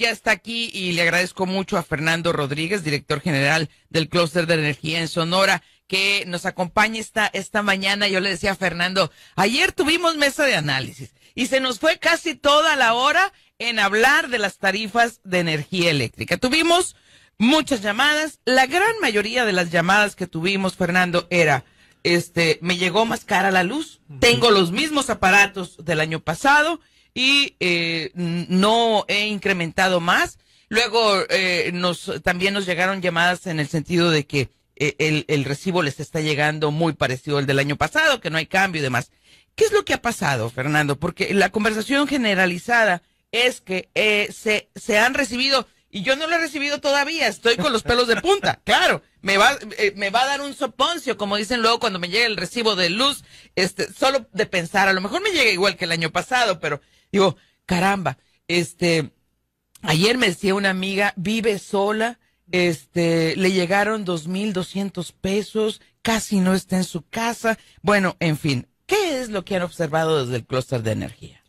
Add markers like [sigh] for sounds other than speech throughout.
ya está aquí y le agradezco mucho a Fernando Rodríguez, director general del Clúster de Energía en Sonora, que nos acompañe esta, esta mañana. Yo le decía a Fernando, ayer tuvimos mesa de análisis y se nos fue casi toda la hora en hablar de las tarifas de energía eléctrica. Tuvimos muchas llamadas. La gran mayoría de las llamadas que tuvimos, Fernando, era, este, me llegó más cara la luz, tengo los mismos aparatos del año pasado y eh, no he incrementado más. Luego eh, nos también nos llegaron llamadas en el sentido de que eh, el, recibo les está llegando muy parecido al del año pasado, que no hay cambio y demás. ¿Qué es lo que ha pasado, Fernando? Porque la conversación generalizada es que se, se han recibido, y yo no lo he recibido todavía, estoy con los pelos de punta, [laughs] claro, me va, me va a dar un soponcio, como dicen luego cuando me llega el recibo de luz, este, solo de pensar, a lo mejor me llega igual que el año pasado, pero Digo, caramba, este, ayer me decía una amiga, vive sola, este, le llegaron 2.200 mil pesos, casi no está en su casa. Bueno, en fin, ¿qué es lo que han observado desde el clúster de energía?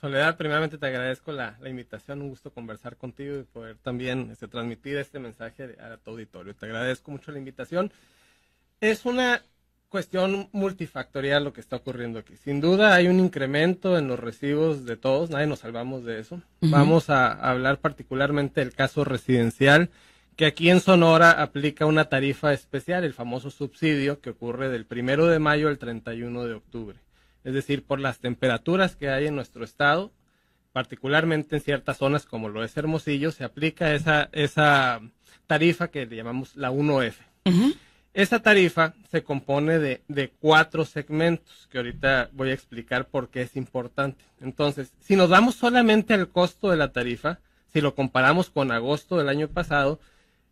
Soledad, primeramente te agradezco la, invitación, un gusto conversar contigo y poder también este, transmitir este mensaje a tu auditorio. Te agradezco mucho la invitación. Es una cuestión multifactorial lo que está ocurriendo aquí. Sin duda hay un incremento en los recibos de todos, nadie nos salvamos de eso. Vamos a hablar particularmente del caso residencial, que aquí en Sonora aplica una tarifa especial, el famoso subsidio que ocurre del primero de mayo al 31 de octubre. Es decir, por las temperaturas que hay en nuestro estado, particularmente en ciertas zonas como lo es Hermosillo, se aplica esa, esa tarifa que le llamamos la 1F. Esta tarifa se compone de, cuatro segmentos que ahorita voy a explicar por qué es importante. Entonces, si nos vamos solamente al costo de la tarifa, si lo comparamos con agosto del año pasado,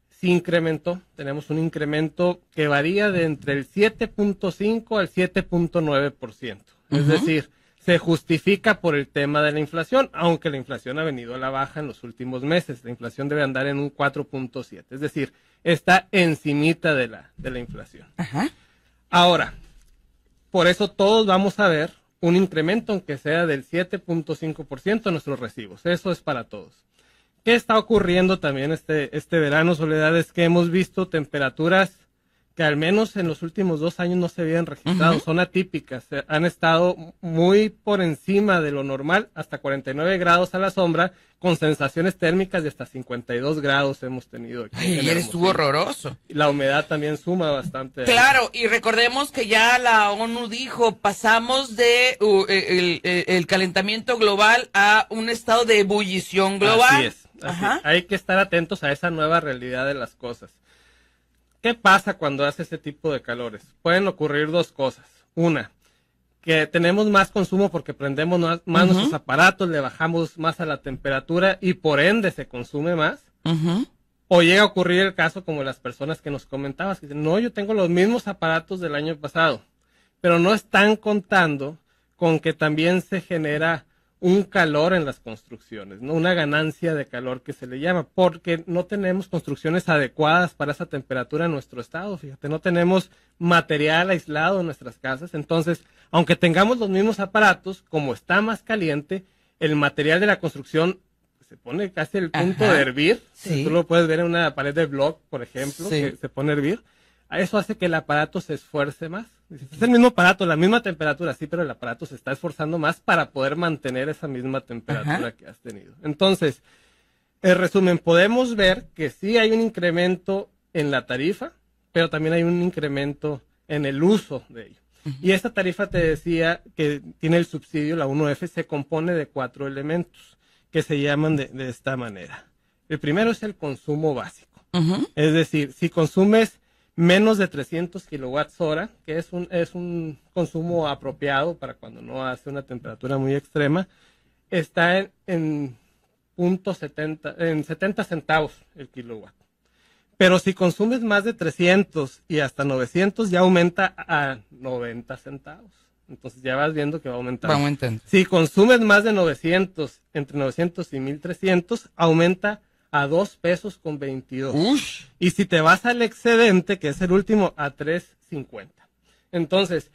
se incrementó. Tenemos un incremento que varía de entre el 7.5 al 7.9%. Es decir, se justifica por el tema de la inflación, aunque la inflación ha venido a la baja en los últimos meses. La inflación debe andar en un 4.7. Es decir, está encimita de la, de la inflación. Ahora, por eso todos vamos a ver un incremento, aunque sea del 7.5% de nuestros recibos. Eso es para todos. ¿Qué está ocurriendo también este, este verano, Soledad? Es que hemos visto temperaturas que al menos en los últimos dos años no se habían registrado, son atípicas, eh, han estado muy por encima de lo normal, hasta 49 grados a la sombra, con sensaciones térmicas de hasta 52 grados hemos tenido. Aquí ayer estuvo horroroso. La humedad también suma bastante. Claro, y recordemos que ya la ONU dijo, pasamos de uh, el, calentamiento global a un estado de ebullición global. Así es, Hay que estar atentos a esa nueva realidad de las cosas. ¿Qué pasa cuando hace este tipo de calores? Pueden ocurrir dos cosas. Una, que tenemos más consumo porque prendemos más, nuestros aparatos, le bajamos más a la temperatura y por ende se consume más. O llega a ocurrir el caso como las personas que nos comentabas, que dicen, no, yo tengo los mismos aparatos del año pasado, pero no están contando con que también se genera un calor en las construcciones, ¿no? una ganancia de calor que se le llama, porque no tenemos construcciones adecuadas para esa temperatura en nuestro estado, fíjate, no tenemos material aislado en nuestras casas, entonces, aunque tengamos los mismos aparatos, como está más caliente, el material de la construcción se pone casi el punto de hervir, tú lo puedes ver en una pared de blog, por ejemplo, se pone a hervir, eso hace que el aparato se esfuerce más es el mismo aparato, la misma temperatura, sí, pero el aparato se está esforzando más para poder mantener esa misma temperatura que has tenido. Entonces, en resumen, podemos ver que sí hay un incremento en la tarifa, pero también hay un incremento en el uso de ello. Y esta tarifa te decía que tiene el subsidio, la 1F, se compone de cuatro elementos que se llaman de, esta manera. El primero es el consumo básico. Es decir, si consumes menos de 300 kilowatts hora, que es un, es un consumo apropiado para cuando no hace una temperatura muy extrema, está en, en, 70, en 70 centavos el kilowatt. Pero si consumes más de 300 y hasta 900, ya aumenta a 90 centavos. Entonces ya vas viendo que va aumentar. Va Si consumes más de 900, entre 900 y 1300, aumenta a dos pesos con 22. Y si te vas al excedente, que es el último, a 3.50. Entonces,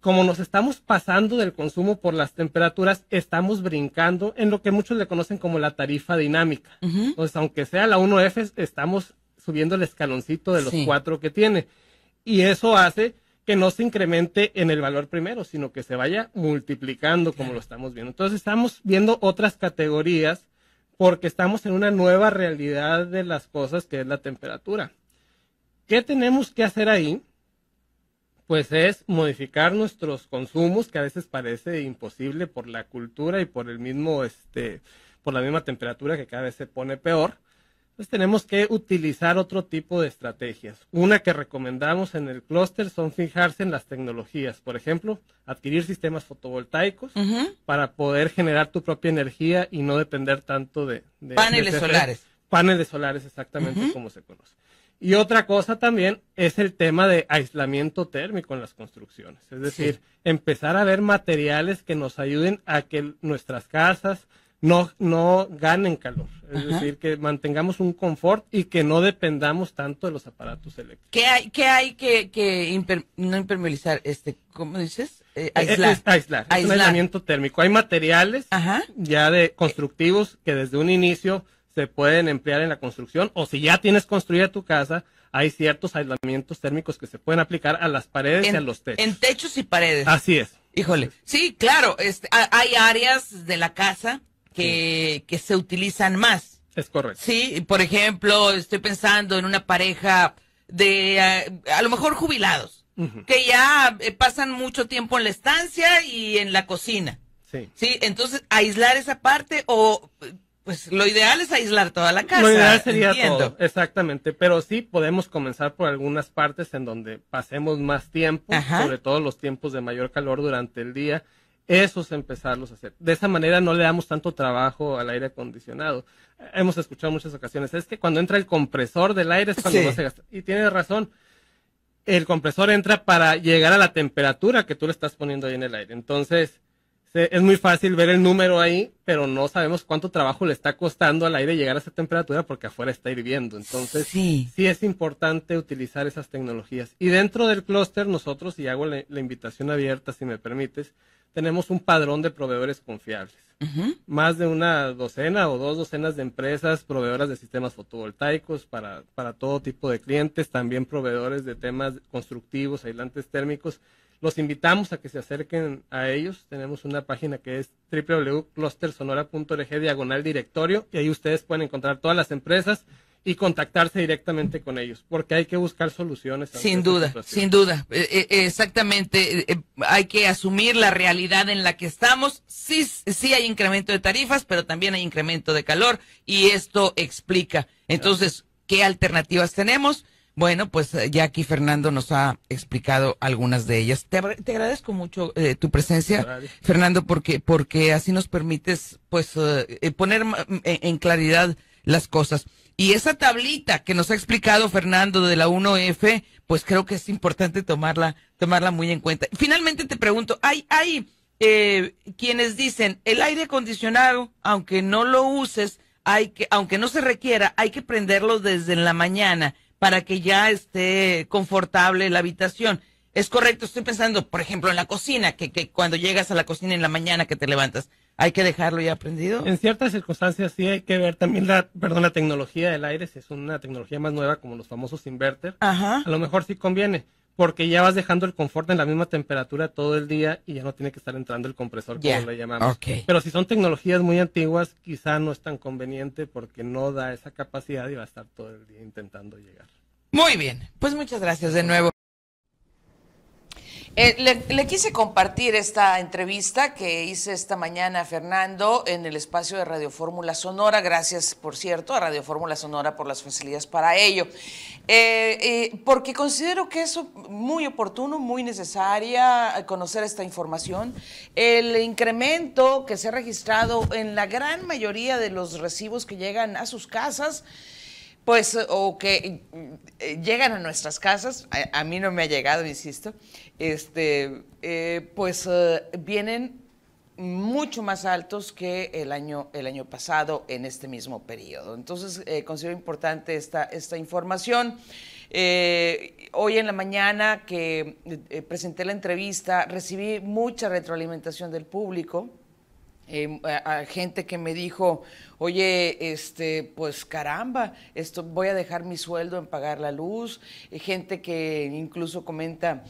como nos estamos pasando del consumo por las temperaturas, estamos brincando en lo que muchos le conocen como la tarifa dinámica. Entonces, aunque sea la 1F, estamos subiendo el escaloncito de los cuatro que tiene. Y eso hace que no se incremente en el valor primero, sino que se vaya multiplicando como lo estamos viendo. Entonces, estamos viendo otras categorías porque estamos en una nueva realidad de las cosas que es la temperatura. ¿Qué tenemos que hacer ahí? Pues es modificar nuestros consumos, que a veces parece imposible por la cultura y por el mismo, este, por la misma temperatura que cada vez se pone peor. Entonces tenemos que utilizar otro tipo de estrategias. Una que recomendamos en el clúster son fijarse en las tecnologías. Por ejemplo, adquirir sistemas fotovoltaicos para poder generar tu propia energía y no depender tanto de... paneles solares. Paneles solares, exactamente como se conoce. Y otra cosa también es el tema de aislamiento térmico en las construcciones. Es decir, empezar a ver materiales que nos ayuden a que nuestras casas, no, no ganen calor. Es decir, que mantengamos un confort y que no dependamos tanto de los aparatos eléctricos. ¿Qué hay, qué hay que, no impermeabilizar? Este, ¿Cómo dices? Eh, eh, es, aislar. aislamiento térmico. Hay materiales ya de constructivos que desde un inicio se pueden emplear en la construcción o si ya tienes construida tu casa, hay ciertos aislamientos térmicos que se pueden aplicar a las paredes y a los techos. En techos y paredes. Así es. Híjole. Sí, claro. Este, hay áreas de la casa que, que se utilizan más. Es correcto. Sí, por ejemplo, estoy pensando en una pareja de eh, a, lo mejor jubilados, que ya eh, pasan mucho tiempo en la estancia y en la cocina. Sí. Sí, entonces aislar esa parte o pues lo ideal es aislar toda la casa. Lo ideal sería todo, exactamente, pero sí podemos comenzar por algunas partes en donde pasemos más tiempo, sobre todo los tiempos de mayor calor durante el día esos empezarlos a hacer. De esa manera no le damos tanto trabajo al aire acondicionado. Hemos escuchado muchas ocasiones, es que cuando entra el compresor del aire es cuando no se gasta. Y tiene razón. El compresor entra para llegar a la temperatura que tú le estás poniendo ahí en el aire. Entonces, es muy fácil ver el número ahí, pero no sabemos cuánto trabajo le está costando al aire llegar a esa temperatura porque afuera está hirviendo. Entonces, sí, sí es importante utilizar esas tecnologías. Y dentro del clúster, nosotros, y hago la invitación abierta, si me permites, tenemos un padrón de proveedores confiables más de una docena o dos docenas de empresas proveedoras de sistemas fotovoltaicos para, para todo tipo de clientes, también proveedores de temas constructivos, aislantes térmicos. Los invitamos a que se acerquen a ellos. Tenemos una página que es www.clustersonora.org diagonal directorio y ahí ustedes pueden encontrar todas las empresas y contactarse directamente con ellos, porque hay que buscar soluciones. Sin duda, sin e, duda, e, exactamente, eh, eh, hay que asumir la realidad en la que estamos. Sí, sí hay incremento de tarifas, pero también hay incremento de calor y esto explica. Entonces, ¿qué alternativas tenemos? Bueno, pues eh, ya aquí Fernando nos ha explicado algunas de ellas. Te, agradezco mucho tu presencia, Fernando, porque porque así nos permites pues poner en claridad las cosas. Y esa tablita que nos ha explicado Fernando de la 1F, pues creo que es importante tomarla, tomarla muy en cuenta. Finalmente te pregunto, hay, hay eh, quienes dicen el aire acondicionado, aunque no lo uses, hay que, aunque no se requiera, hay que prenderlo desde la mañana para que ya esté confortable la habitación. Es correcto, estoy pensando, por ejemplo, en la cocina, que, que cuando llegas a la cocina en la mañana que te levantas, hay que dejarlo ya aprendido. En ciertas circunstancias sí hay que ver también la, perdón, la tecnología del aire, si es una tecnología más nueva como los famosos inverter, Ajá. a lo mejor sí conviene, porque ya vas dejando el confort en la misma temperatura todo el día y ya no tiene que estar entrando el compresor como le llamamos. Pero si son tecnologías muy antiguas, quizá no es tan conveniente porque no da esa capacidad y va a estar todo el día intentando llegar. Muy bien, pues muchas gracias de nuevo. Eh, le, quise compartir esta entrevista que hice esta mañana a Fernando en el espacio de Radio Fórmula Sonora. Gracias, por cierto, a Radio Fórmula Sonora por las facilidades para ello. Eh, eh, porque considero que es muy oportuno, muy necesaria conocer esta información. El incremento que se ha registrado en la gran mayoría de los recibos que llegan a sus casas pues o que eh, llegan a nuestras casas, a, mí no me ha llegado, insisto, este, eh, pues eh, vienen mucho más altos que el año, el año pasado en este mismo periodo. Entonces, considero importante esta, esta información. hoy en la mañana que presenté la entrevista, recibí mucha retroalimentación del público. Em, a, gente que me dijo, oye, este, pues caramba, esto voy a dejar mi sueldo en pagar la luz. gente que incluso comenta,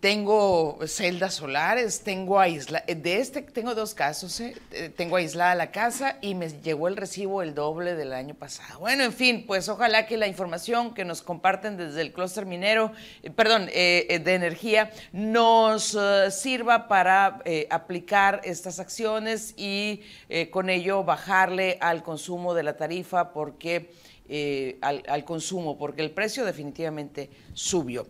tengo celdas solares, tengo aisla, eh, de este tengo dos casos, eh, eh, tengo aislada la casa y me llegó el recibo el doble del año pasado. Bueno, en fin, pues ojalá que la información que nos comparten desde el clúster minero, perdón, de energía, nos sirva para aplicar estas acciones y con ello bajarle al consumo de la tarifa porque al consumo, porque el precio definitivamente subió.